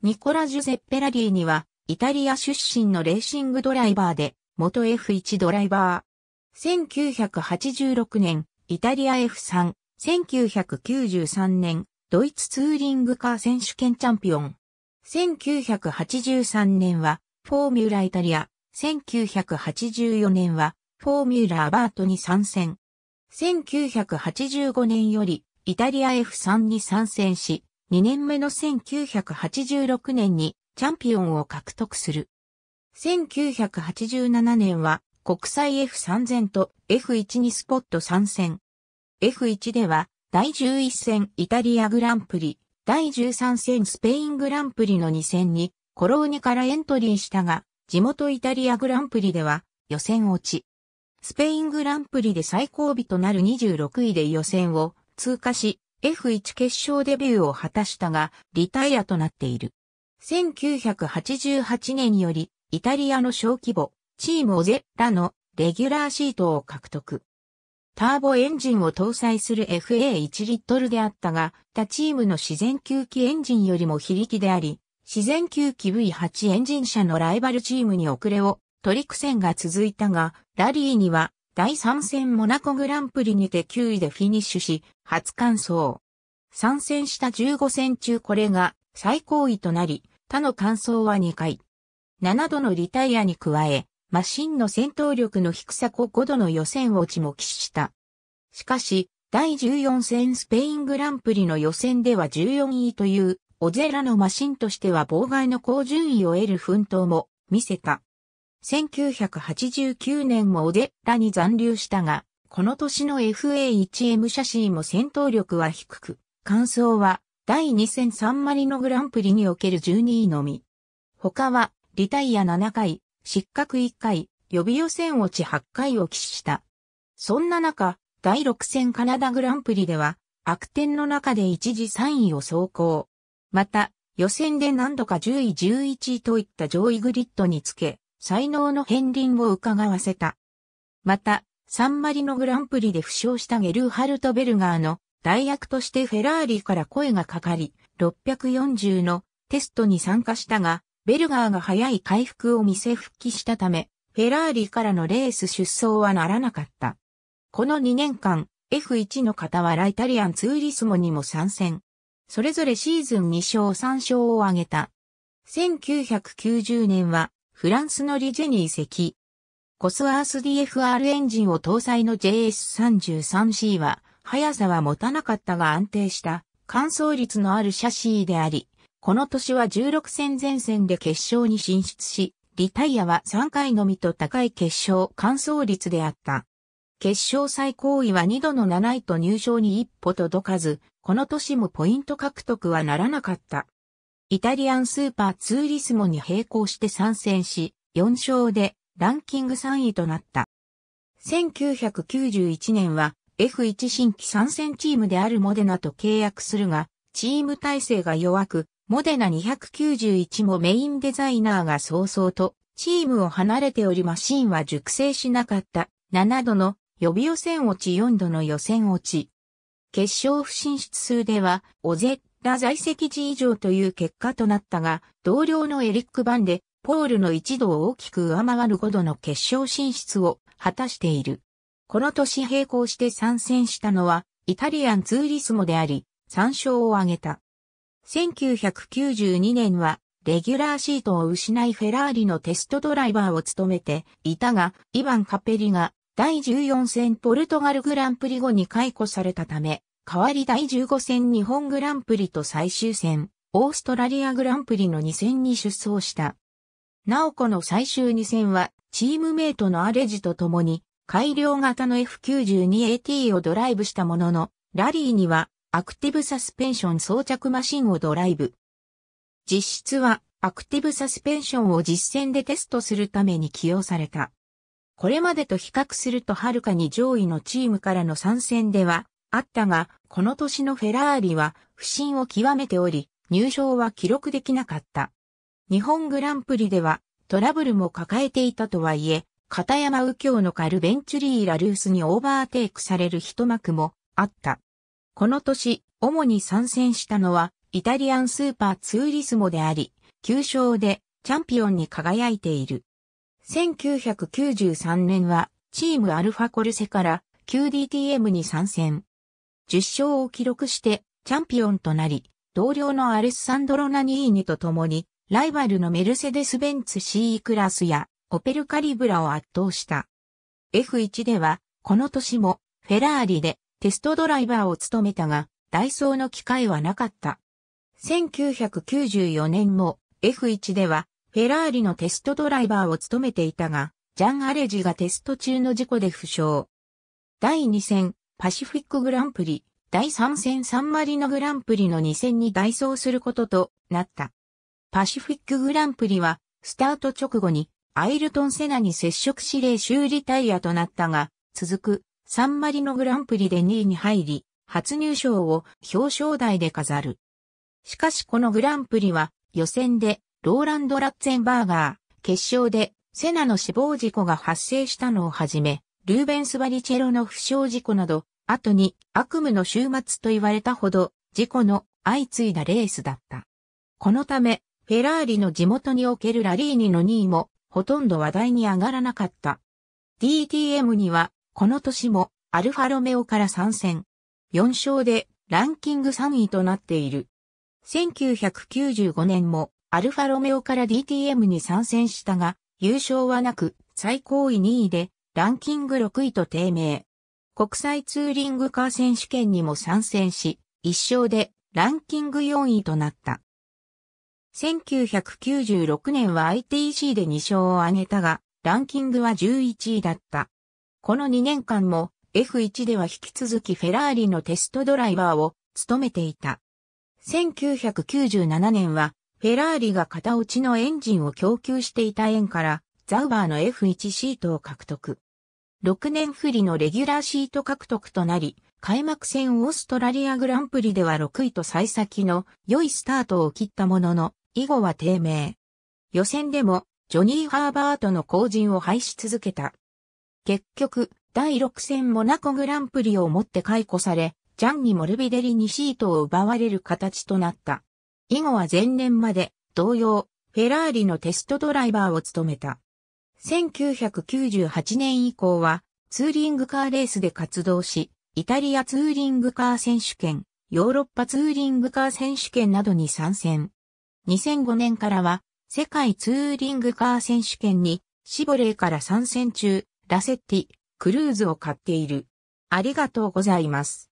ニコラ・ジュゼッペ・ラリーには、イタリア出身のレーシングドライバーで、元 F1 ドライバー。1986年、イタリア F3、1993年、ドイツツーリングカー選手権チャンピオン。1983年は、フォーミュライタリア。1984年は、フォーミュラアバートに参戦。1985年より、イタリア F3 に参戦し、2年目の1986年にチャンピオンを獲得する。1987年は国際 F3000 と F1 にスポット参戦。F1 では第11戦イタリアグランプリ、第13戦スペイングランプリの2戦にコローニからエントリーしたが、地元イタリアグランプリでは予選落ち。スペイングランプリで最後尾となる26位で予選を通過し、F1 決勝デビューを果たしたが、リタイアとなっている。1988年より、イタリアの小規模、チームオゼラのレギュラーシートを獲得。ターボエンジンを搭載する FA1 リットルであったが、他チームの自然吸気エンジンよりも非力であり、自然吸気 V8 エンジン車のライバルチームに遅れを取り苦戦が続いたが、ラリーには第3戦モナコグランプリにて9位でフィニッシュし、初完走。参戦した15戦中これが最高位となり、他の完走は2回。7度のリタイアに加え、マシンの戦闘力の低さ5度の予選落ちも喫した。しかし、第14戦スペイングランプリの予選では14位という、オゼラのマシンとしては妨害の高順位を得る奮闘も見せた。1989年もオデッラに残留したが、この年の FA1M 写真も戦闘力は低く、感想は第2戦サマリノグランプリにおける12位のみ。他は、リタイア7回、失格1回、予備予選落ち8回を起死した。そんな中、第6戦カナダグランプリでは、悪天の中で一時3位を走行。また、予選で何度か10位11位といった上位グリッドにつけ、才能の片鱗を伺わせた。また、サンマリノグランプリで負傷したゲルーハルト・ベルガーの代役としてフェラーリから声がかかり、640のテストに参加したが、ベルガーが早い回復を見せ復帰したため、フェラーリからのレース出走はならなかった。この2年間、F1 の傍らイタリアンツーリスモにも参戦。それぞれシーズン2勝3勝を挙げた。1990年はフランスのリジェニー席。コスワース DFR エンジンを搭載の JS33C は、速さは持たなかったが安定した、乾燥率のあるシャシーであり、この年は16戦前線で決勝に進出し、リタイアは3回のみと高い決勝乾燥率であった。決勝最高位は2度の7位と入賞に一歩届かず、この年もポイント獲得はならなかった。イタリアンスーパーツーリスモに並行して参戦し、4勝でランキング3位となった。1991年は F1 新規参戦チームであるモデナと契約するが、チーム体制が弱く、モデナ291もメインデザイナーが早々と、チームを離れておりマシンは熟成しなかった。7度の予備予選落ち4度の予選落ち。決勝不進出数では、オゼッら在籍時以上という結果となったが、同僚のエリック・バンで、ポールの一度を大きく上回る5度の決勝進出を果たしている。この年並行して参戦したのは、イタリアンツーリスモであり、参照を挙げた。1992年は、レギュラーシートを失いフェラーリのテストドライバーを務めていたが、イヴァン・カペリが第14戦ポルトガルグランプリ後に解雇されたため、代わり第15戦日本グランプリと最終戦、オーストラリアグランプリの2戦に出走した。なおこの最終2戦は、チームメイトのアレジと共に、改良型の F92AT をドライブしたものの、ラリーにはアクティブサスペンション装着マシンをドライブ。実質はアクティブサスペンションを実戦でテストするために起用された。これまでと比較するとはるかに上位のチームからの参戦ではあったが、この年のフェラーリは不振を極めており、入賞は記録できなかった。日本グランプリではトラブルも抱えていたとはいえ、片山右京のカルベンチュリー・ラルースにオーバーテイクされる一幕もあった。この年、主に参戦したのはイタリアンスーパーツーリスモであり、9勝でチャンピオンに輝いている。1993年はチームアルファコルセから QDTM に参戦。10勝を記録してチャンピオンとなり、同僚のアレッサンドロ・ナニーニと共に、ライバルのメルセデス・ベンツ CE クラスやオペル・カリブラを圧倒した。F1 では、この年もフェラーリでテストドライバーを務めたが、ダイソーの機会はなかった。1994年も F1 ではフェラーリのテストドライバーを務めていたが、ジャン・アレジがテスト中の事故で負傷。第2戦、パシフィックグランプリ、第3戦サンマリノグランプリの2戦に代走することとなった。パシフィックグランプリは、スタート直後に、アイルトン・セナに接触指令修理タイヤとなったが、続く、サンマリノグランプリで2位に入り、初入賞を表彰台で飾る。しかしこのグランプリは、予選で、ローランド・ラッツェンバーガー、決勝で、セナの死亡事故が発生したのをはじめ、ルーベンス・バリチェロの負傷事故など、後に悪夢の終末と言われたほど、事故の相次いだレースだった。このため、フェラーリの地元におけるラリーニの2位も、ほとんど話題に上がらなかった。DTM には、この年も、アルファロメオから参戦。4勝で、ランキング3位となっている。1995年も、アルファロメオから DTM に参戦したが、優勝はなく、最高位2位で、ランキング6位と低迷。国際ツーリングカー選手権にも参戦し、1勝でランキング4位となった。1996年は ITC で2勝を挙げたが、ランキングは11位だった。この2年間も F1 では引き続きフェラーリのテストドライバーを務めていた。1997年はフェラーリが型落ちのエンジンを供給していた縁からザウバーの F1 シートを獲得。6年振りのレギュラーシート獲得となり、開幕戦オーストラリアグランプリでは6位と幸先の良いスタートを切ったものの、以後は低迷。予選でも、ジョニー・ハーバートの後陣を廃し続けた。結局、第6戦モナコグランプリをもって解雇され、ジャンにモルビデリにシートを奪われる形となった。以後は前年まで、同様、フェラーリのテストドライバーを務めた。1998年以降はツーリングカーレースで活動し、イタリアツーリングカー選手権、ヨーロッパツーリングカー選手権などに参戦。2005年からは世界ツーリングカー選手権にシボレーから参戦中、ラセッティ、クルーズを買っている。ありがとうございます。